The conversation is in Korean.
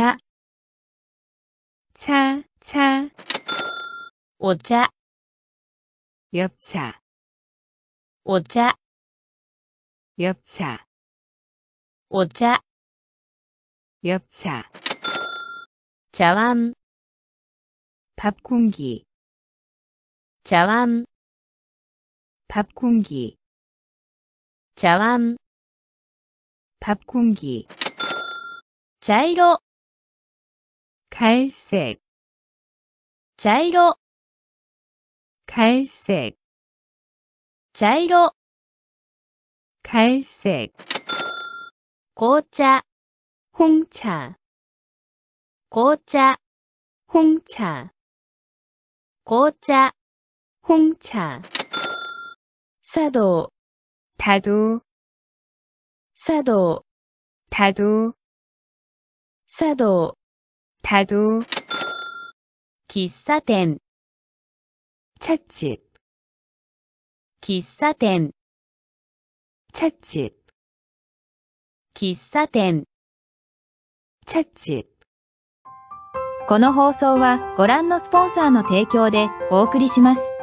차, 차, 차, 오家 옆차, 오家 옆차, 오家 옆차, 자완, 밥공기, 자완, 밥공기, 자완, 밥공기, 자이로, 갈색 자이로 갈색 자이로 갈색 고차 홍차 고차 홍차 고차 홍차 사도 다도 사도 다도 사도 다도喫茶店찻집喫茶店찻집喫茶店찻집この放送はご覧のスポンサーの提供でお送りします。